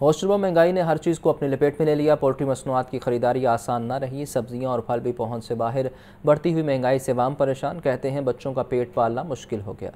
हौसलबा महंगाई ने हर चीज़ को अपने लपेट में ले लिया पोल्ट्री मसनूआत की खरीदारी आसान ना रही सब्जियां और फल भी पहुंच से बाहर बढ़ती हुई महंगाई से वाम परेशान कहते हैं बच्चों का पेट पालना मुश्किल हो गया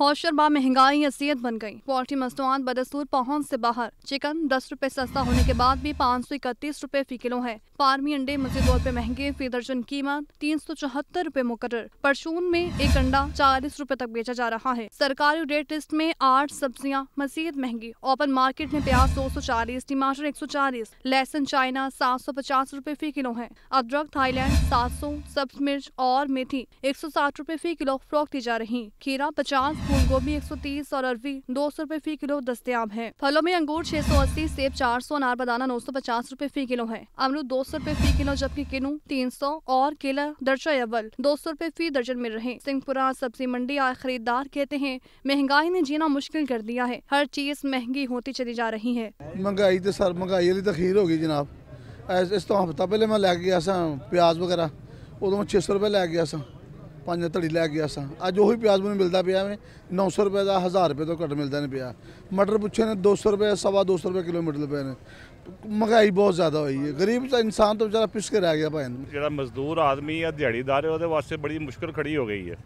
होशरबा महंगाई असीयत बन गई पोल्ट्री मसनूआत बदस्तूर पहुंच से बाहर चिकन दस रुपए सस्ता होने के बाद भी पाँच सौ इकतीस रूपए फी किलो है फार्मी अंडे मजे तौर पर महंगे फी दर्जन कीमत तीन सौ चौहत्तर रूपए मुकर परचून में एक अंडा चालीस रूपए तक बेचा जा रहा है सरकारी रेट लिस्ट में आठ सब्जियाँ मजीद महंगी ओपन मार्केट में प्याज दो सौ चालीस टमाटर एक सौ चालीस लहसुन चाइना सात सौ पचास रूपए फी किलो है अदरक थाईलैंड सात सौ सब्ज मिर्च और मेथी एक सौ साठ रूपए फी किलो फ्रॉक दी जा रही खीरा पचास फूल गोभी एक सौ तीस और अरवी दो सौ रूपए फी किलो दस्तियाब है फलों में अंगूर छह सौ अस्सी सेब चार सौ अनार बदाना नौ सौ पचास रूपए फी किलो है अमरूद दो सौ रूपए फी किलो जबकि किनू तीन सौ और केला दर्जा अव्वल दो सौ रूपए फी दर्जन मिल रहे सिंहपुरा सब्जी मंडी आए खरीदार कहते हैं महंगाई ने जीना मुश्किल कर दिया है हर चीज महंगी होती चली जा रही है महंगाई तो सर महंगाई तखीर तो होगी जनाब इस तो हफ्ता पहले मैं लैके गया सा प्याज वगैरह उदो छे सौ रुपये लै गया सा ਪੰਜ ਧੜੀ ਲੈ ਗਿਆ ਸਾਂ ਅੱਜ ਉਹੀ ਪਿਆਜ਼ ਮੈਨੂੰ ਮਿਲਦਾ ਪਿਆ ਵੇ 900 ਰੁਪਏ ਦਾ 1000 ਰੁਪਏ ਤੋਂ ਘੱਟ ਮਿਲਦਾ ਨਹੀਂ ਪਿਆ ਮਟਰ ਪੁੱਛੇ ਨੇ 200 ਰੁਪਏ ਸਵਾ 200 ਰੁਪਏ ਕਿਲੋਮੀਟਰ ਪਏ ਨੇ ਮਹਿੰਗਾਈ ਬਹੁਤ ਜ਼ਿਆਦਾ ਹੋਈ ਹੈ ਗਰੀਬ ਤਾਂ ਇਨਸਾਨ ਤਾਂ ਵਿਚਾਰਾ ਪਿਸ ਕੇ ਰਹਿ ਗਿਆ ਭਾਈ ਜਿਹੜਾ ਮਜ਼ਦੂਰ ਆਦਮੀ ਆ ਦਿਹਾੜੀਦਾਰ ਹੈ ਉਹਦੇ ਵਾਸਤੇ ਬੜੀ ਮੁਸ਼ਕਲ ਖੜੀ ਹੋ ਗਈ ਹੈ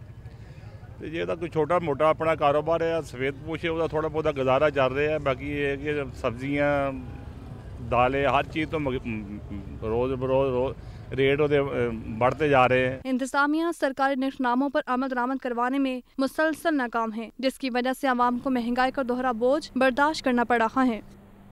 ਤੇ ਜੇ ਤਾਂ ਕੋਈ ਛੋਟਾ ਮੋਟਾ ਆਪਣਾ ਕਾਰੋਬਾਰ ਹੈ ਸਵੇਤ ਪੋਸ਼ੇ ਉਹਦਾ ਥੋੜਾ ਬਹੁਤਾ ਗੁਜ਼ਾਰਾ ਚੱਲ ਰਿਹਾ ਹੈ ਬਾਕੀ ਇਹ ਕਿ ਸਬਜ਼ੀਆਂ ਦਾਲੇ ਹਰ ਚੀਜ਼ ਤੋਂ ਰੋਜ਼ ਬਰੋਜ਼ रेट बढ़ते जा रहे हैं इंतजामिया सरकारी निशनामों पर अमल दरामद करवाने में मुसलसल नाकाम है जिसकी वजह से आवाम को महंगाई का दोहरा बोझ बर्दाश्त करना पड़ रहा है